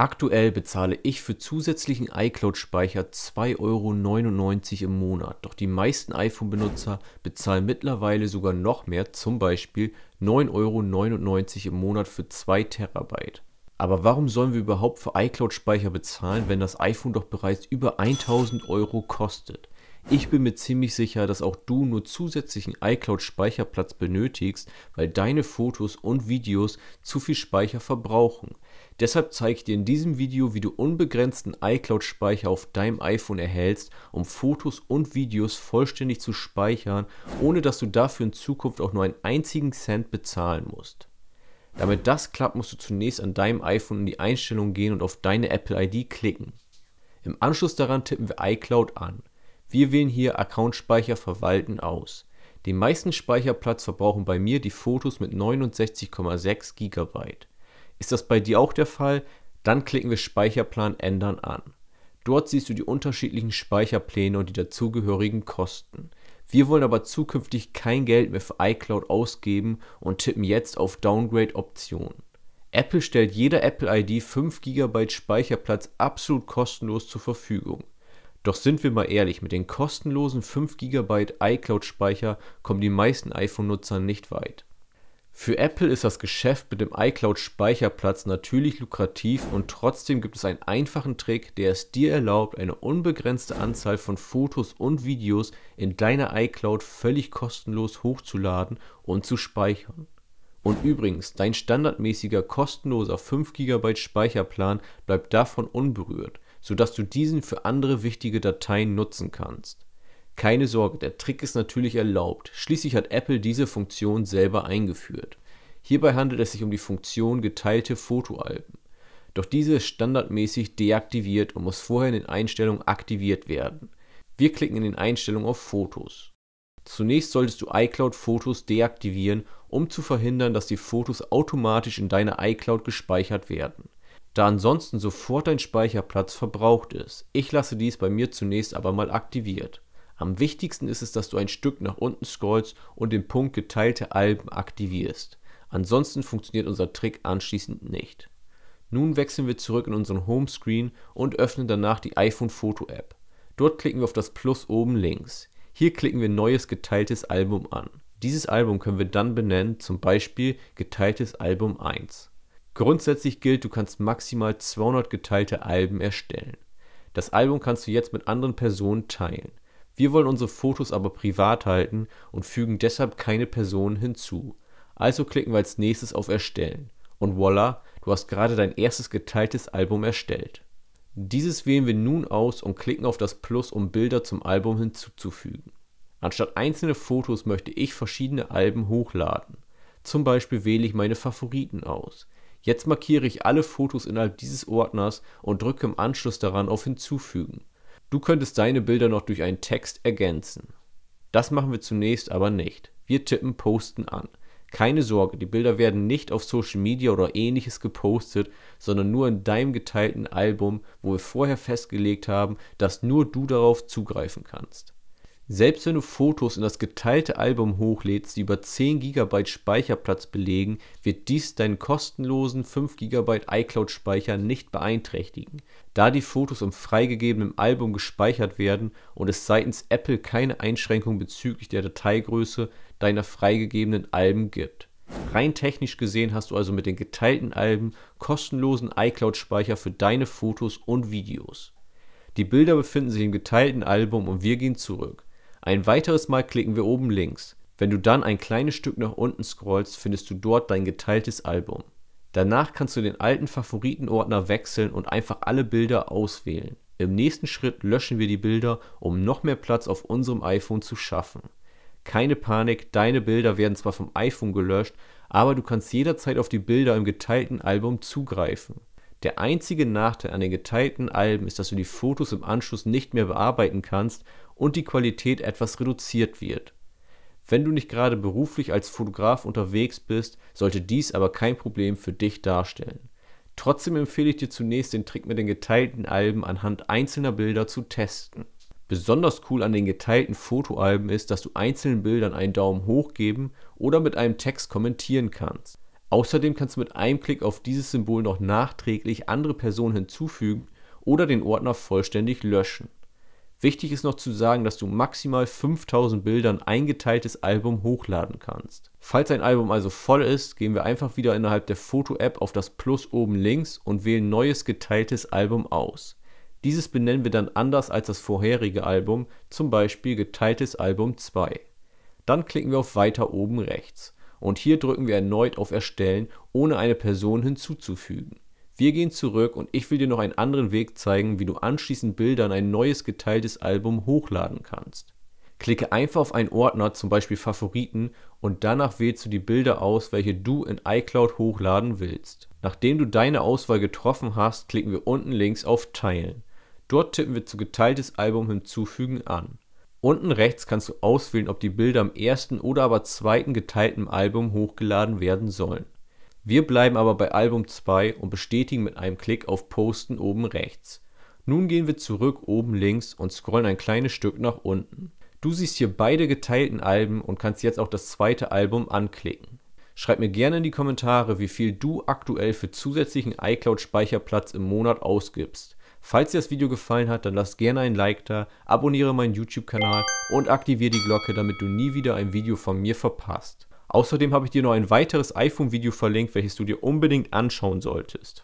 Aktuell bezahle ich für zusätzlichen iCloud-Speicher 2,99 Euro im Monat, doch die meisten iPhone-Benutzer bezahlen mittlerweile sogar noch mehr, zum Beispiel 9,99 Euro im Monat für 2 Terabyte. Aber warum sollen wir überhaupt für iCloud-Speicher bezahlen, wenn das iPhone doch bereits über 1000 Euro kostet? Ich bin mir ziemlich sicher, dass auch du nur zusätzlichen iCloud-Speicherplatz benötigst, weil deine Fotos und Videos zu viel Speicher verbrauchen. Deshalb zeige ich dir in diesem Video, wie du unbegrenzten iCloud-Speicher auf deinem iPhone erhältst, um Fotos und Videos vollständig zu speichern, ohne dass du dafür in Zukunft auch nur einen einzigen Cent bezahlen musst. Damit das klappt, musst du zunächst an deinem iPhone in die Einstellung gehen und auf deine Apple ID klicken. Im Anschluss daran tippen wir iCloud an. Wir wählen hier Accountspeicher verwalten aus. Den meisten Speicherplatz verbrauchen bei mir die Fotos mit 69,6 GB. Ist das bei dir auch der Fall? Dann klicken wir Speicherplan ändern an. Dort siehst du die unterschiedlichen Speicherpläne und die dazugehörigen Kosten. Wir wollen aber zukünftig kein Geld mehr für iCloud ausgeben und tippen jetzt auf Downgrade Option. Apple stellt jeder Apple ID 5 GB Speicherplatz absolut kostenlos zur Verfügung. Doch sind wir mal ehrlich, mit den kostenlosen 5 GB iCloud-Speicher kommen die meisten iPhone-Nutzer nicht weit. Für Apple ist das Geschäft mit dem iCloud-Speicherplatz natürlich lukrativ und trotzdem gibt es einen einfachen Trick, der es dir erlaubt, eine unbegrenzte Anzahl von Fotos und Videos in deiner iCloud völlig kostenlos hochzuladen und zu speichern. Und übrigens, dein standardmäßiger kostenloser 5 GB Speicherplan bleibt davon unberührt sodass du diesen für andere wichtige Dateien nutzen kannst. Keine Sorge, der Trick ist natürlich erlaubt. Schließlich hat Apple diese Funktion selber eingeführt. Hierbei handelt es sich um die Funktion geteilte Fotoalben. Doch diese ist standardmäßig deaktiviert und muss vorher in den Einstellungen aktiviert werden. Wir klicken in den Einstellungen auf Fotos. Zunächst solltest du iCloud Fotos deaktivieren, um zu verhindern, dass die Fotos automatisch in deiner iCloud gespeichert werden da ansonsten sofort dein Speicherplatz verbraucht ist. Ich lasse dies bei mir zunächst aber mal aktiviert. Am wichtigsten ist es, dass du ein Stück nach unten scrollst und den Punkt geteilte Alben aktivierst. Ansonsten funktioniert unser Trick anschließend nicht. Nun wechseln wir zurück in unseren Homescreen und öffnen danach die iPhone Photo App. Dort klicken wir auf das Plus oben links. Hier klicken wir Neues geteiltes Album an. Dieses Album können wir dann benennen, zum Beispiel geteiltes Album 1. Grundsätzlich gilt, du kannst maximal 200 geteilte Alben erstellen. Das Album kannst du jetzt mit anderen Personen teilen. Wir wollen unsere Fotos aber privat halten und fügen deshalb keine Personen hinzu. Also klicken wir als nächstes auf Erstellen. Und voila, du hast gerade dein erstes geteiltes Album erstellt. Dieses wählen wir nun aus und klicken auf das Plus, um Bilder zum Album hinzuzufügen. Anstatt einzelne Fotos möchte ich verschiedene Alben hochladen. Zum Beispiel wähle ich meine Favoriten aus. Jetzt markiere ich alle Fotos innerhalb dieses Ordners und drücke im Anschluss daran auf Hinzufügen. Du könntest deine Bilder noch durch einen Text ergänzen. Das machen wir zunächst aber nicht. Wir tippen Posten an. Keine Sorge, die Bilder werden nicht auf Social Media oder ähnliches gepostet, sondern nur in deinem geteilten Album, wo wir vorher festgelegt haben, dass nur du darauf zugreifen kannst. Selbst wenn du Fotos in das geteilte Album hochlädst, die über 10 GB Speicherplatz belegen, wird dies deinen kostenlosen 5 GB iCloud-Speicher nicht beeinträchtigen, da die Fotos im freigegebenen Album gespeichert werden und es seitens Apple keine Einschränkung bezüglich der Dateigröße deiner freigegebenen Alben gibt. Rein technisch gesehen hast du also mit den geteilten Alben kostenlosen iCloud-Speicher für deine Fotos und Videos. Die Bilder befinden sich im geteilten Album und wir gehen zurück. Ein weiteres Mal klicken wir oben links. Wenn du dann ein kleines Stück nach unten scrollst, findest du dort dein geteiltes Album. Danach kannst du den alten Favoritenordner wechseln und einfach alle Bilder auswählen. Im nächsten Schritt löschen wir die Bilder, um noch mehr Platz auf unserem iPhone zu schaffen. Keine Panik, deine Bilder werden zwar vom iPhone gelöscht, aber du kannst jederzeit auf die Bilder im geteilten Album zugreifen. Der einzige Nachteil an den geteilten Alben ist, dass du die Fotos im Anschluss nicht mehr bearbeiten kannst und die Qualität etwas reduziert wird. Wenn du nicht gerade beruflich als Fotograf unterwegs bist, sollte dies aber kein Problem für dich darstellen. Trotzdem empfehle ich dir zunächst den Trick mit den geteilten Alben anhand einzelner Bilder zu testen. Besonders cool an den geteilten Fotoalben ist, dass du einzelnen Bildern einen Daumen hoch geben oder mit einem Text kommentieren kannst. Außerdem kannst du mit einem Klick auf dieses Symbol noch nachträglich andere Personen hinzufügen oder den Ordner vollständig löschen. Wichtig ist noch zu sagen, dass du maximal 5000 Bilder ein geteiltes Album hochladen kannst. Falls ein Album also voll ist, gehen wir einfach wieder innerhalb der Foto-App auf das Plus oben links und wählen Neues geteiltes Album aus. Dieses benennen wir dann anders als das vorherige Album, zum Beispiel geteiltes Album 2. Dann klicken wir auf Weiter oben rechts und hier drücken wir erneut auf Erstellen, ohne eine Person hinzuzufügen. Wir gehen zurück und ich will dir noch einen anderen Weg zeigen, wie du anschließend Bilder in ein neues geteiltes Album hochladen kannst. Klicke einfach auf einen Ordner, zum Beispiel Favoriten, und danach wählst du die Bilder aus, welche du in iCloud hochladen willst. Nachdem du deine Auswahl getroffen hast, klicken wir unten links auf Teilen. Dort tippen wir zu geteiltes Album hinzufügen an. Unten rechts kannst du auswählen, ob die Bilder am ersten oder aber zweiten geteilten Album hochgeladen werden sollen. Wir bleiben aber bei Album 2 und bestätigen mit einem Klick auf Posten oben rechts. Nun gehen wir zurück oben links und scrollen ein kleines Stück nach unten. Du siehst hier beide geteilten Alben und kannst jetzt auch das zweite Album anklicken. Schreib mir gerne in die Kommentare, wie viel du aktuell für zusätzlichen iCloud-Speicherplatz im Monat ausgibst. Falls dir das Video gefallen hat, dann lass gerne ein Like da, abonniere meinen YouTube-Kanal und aktiviere die Glocke, damit du nie wieder ein Video von mir verpasst. Außerdem habe ich dir noch ein weiteres iPhone-Video verlinkt, welches du dir unbedingt anschauen solltest.